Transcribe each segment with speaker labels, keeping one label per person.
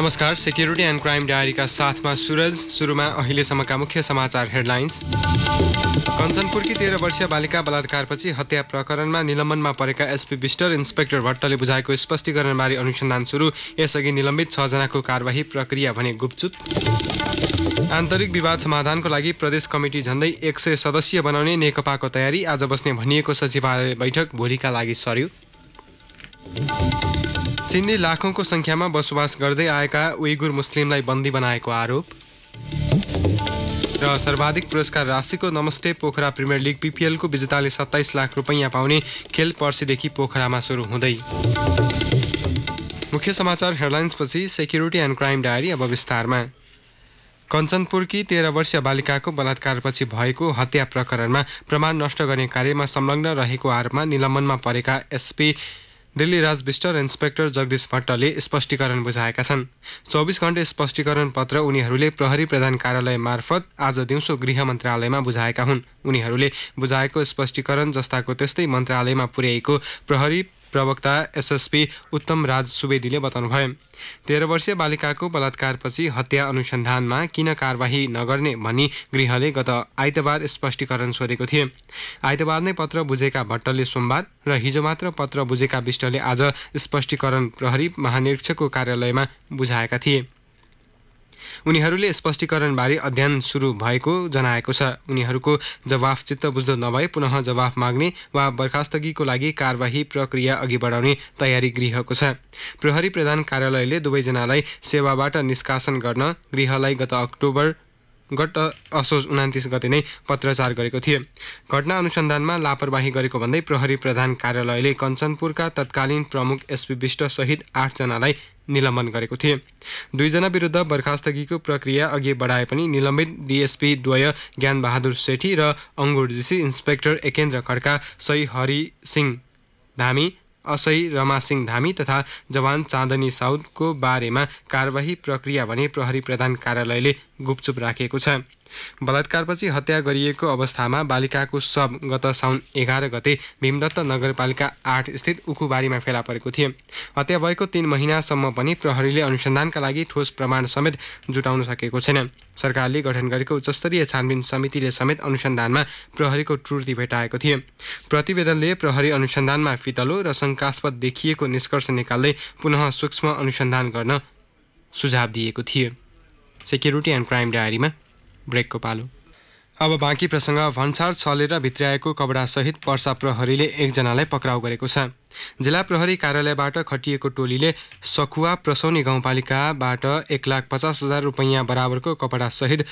Speaker 1: नमस्कार security and crime डायरीका साथमा सुरज सुरुमा अहिलेसम्मका मुख्य समाचार हेडलाइन्स कञ्चनपुरकी तेह्र वर्षीय बालिका बलात्कारपछि हत्या प्रकरणमा निलम्बनमा परेका एसपी र इन्सपेक्टर भट्टले बुझाएको स्पष्टीकरणबारे अनुसन्धान सुरु यसअघि निलम्बित छजनाको कारवाही प्रक्रिया भने गुपचुप आन्तरिक विवाद समाधानको लागि प्रदेश कमिटी झण्डै एक सय सदस्यीय बनाउने नेकपाको तयारी आज बस्ने भनिएको सचिवालय बैठक भोलिका लागि सर्यो चिनले लाखौँको सङ्ख्यामा बसोबास गर्दै आएका उइगुर मुस्लिमलाई बन्दी बनाएको आरोप र सर्वाधिक पुरस्कार राशिको नमस्ते पोखरा प्रिमियर लिग पिपिएलको विजेताले सत्ताइस लाख रुपैयाँ पाउने खेल पर्सिदेखि पोखरामा सुरु हुँदै मुख्य समाचार हेडलाइन्सपछि सेक्युरिटी एन्ड क्राइम डायरी अब विस्तारमा कञ्चनपुरकी तेह्र वर्षीय बालिकाको बलात्कारपछि भएको हत्या प्रकरणमा प्रमाण नष्ट गर्ने कार्यमा संलग्न रहेको आरोपमा निलम्बनमा परेका एसपी दिल्ली राज विष्ट र इन्सपेक्टर जगदीश भट्टले स्पष्टीकरण बुझाएका छन् चौबिस घण्टे स्पष्टीकरण पत्र उनीहरूले प्रहरी प्रधान कार्यालय मार्फत आज दिउँसो गृह मन्त्रालयमा बुझाएका हुन् उनीहरूले बुझाएको स्पष्टीकरण जस्ताको त्यस्तै मन्त्रालयमा पुर्याइएको प्रहरी प्रवक्ता एसएसपी उत्तम राज सुवेदीले बताउनुभयो तेह्र वर्षीय बालिकाको बलात्कारपछि हत्या अनुसन्धानमा किन कारवाही नगर्ने भनी गृहले गत आइतबार स्पष्टीकरण सोधेको थिए आइतबार नै पत्र बुझेका भट्टले सोमबार र हिजो मात्र पत्र बुझेका विष्टले आज स्पष्टीकरण प्रहरी महानिरीक्षकको कार्यालयमा बुझाएका थिए उनीहरूले स्पष्टीकरणबारे अध्ययन सुरु भएको जनाएको छ उनीहरूको जवाफ चित्त बुझ्दो नभए पुनः जवाफ माग्ने वा बर्खास्तगीको लागि कारवाही प्रक्रिया अघि बढाउने तयारी गृहको छ प्रहरी प्रधान कार्यालयले दुवैजनालाई सेवाबाट निष्कासन गर्न गृहलाई गत अक्टोबर गत असोज उनातिस गते नै पत्रचार गरेको थिए घटना अनुसन्धानमा लापरवाही गरेको भन्दै प्रहरी प्रधान कार्यालयले कञ्चनपुरका तत्कालीन प्रमुख एसपी विष्टसहित आठजनालाई निलम्बन गरेको थिए दुईजना विरुद्ध बर्खास्तगीको प्रक्रिया अघि बढाए पनि निलम्बित डिएसपी द्वय ज्ञानबहादुर सेठी र जीसी इन्सपेक्टर एकेन्द्र खड्का सही हरि सिंह धामी असही रमासिंह धामी तथा जवान चाँदनी साउदको बारेमा कारवाही प्रक्रिया भने प्रहरी प्रधान कार्यालयले गुपचुप राखेको छ बलात्कारपछि हत्या गरिएको अवस्थामा बालिकाको शव गत साउन एघार गते भीमदत्त नगरपालिका आठ स्थित उखुबारीमा फेला परेको थियो हत्या भएको तिन महिनासम्म पनि प्रहरीले अनुसन्धानका लागि ठोस प्रमाण समेत जुटाउन सकेको छैन सरकारले गठन गरेको उच्चस्तरीय छानबिन समितिले समेत अनुसन्धानमा प्रहरीको त्रुटि भेटाएको थियो प्रतिवेदनले प्रहरी अनुसन्धानमा फितलो र शङ्कास्पद देखिएको निष्कर्ष निकाल्दै पुनः सूक्ष्म अनुसन्धान गर्न सुझाव दिएको थियो सेक्युरिटी एन्ड क्राइम डायरीमा ब्रेकको पालो अब बाँकी प्रसङ्ग भन्सार छलेर भित्र्याएको कपडासहित पर्सा प्रहरीले एकजनालाई पक्राउ गरेको छ जिल्ला प्रहरी कार्यालयबाट खटिएको टोलीले सखुवा प्रसौनी गाउँपालिकाबाट एक लाख पचास हजार रुपैयाँ बराबरको कपडासहित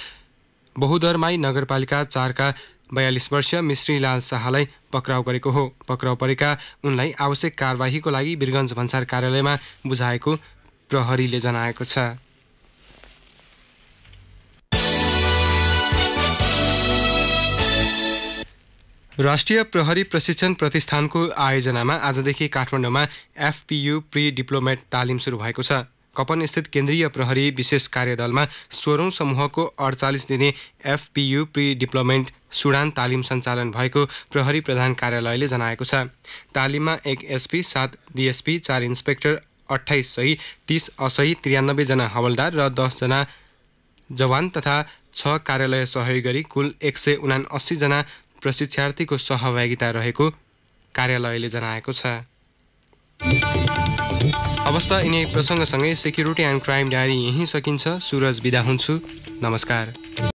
Speaker 1: बहुदरमाई नगरपालिका चारका बयालिस वर्षीय मिश्रीलाल शाहलाई पक्राउ गरेको हो पक्राउ परेका उनलाई आवश्यक कारवाहीको लागि वीरगन्ज भन्सार कार्यालयमा बुझाएको प्रहरीले जनाएको छ राष्ट्रिय प्रहरी प्रशिक्षण प्रतिष्ठानको आयोजनामा आजदेखि काठमाडौँमा एफपियु प्रि डिप्लोमेट तालिम सुरु भएको छ कपनस्थित केन्द्रीय प्रहरी विशेष कार्यदलमा सोह्रौँ समूहको अडचालिस दिने एफपियु प्रि डिप्लोमेन्ट सुडान तालिम सञ्चालन भएको प्रहरी प्रधान कार्यालयले जनाएको छ तालिममा एक एसपी सात डिएसपी चार इन्सपेक्टर अठाइस सय तिस असही त्रियानब्बेजना हवलदार र दसजना जवान तथा छ कार्यालय सहयोग गरी कुल एक सय उना अस्सीजना प्रशिक्षार्थीको सहभागिता रहेको कार्यालयले जनाएको छ अवस्था यिनै प्रसङ्गसँगै सेक्युरिटी एन्ड क्राइम डायरी यहीँ सकिन्छ सुरज बिदा हुन्छु नमस्कार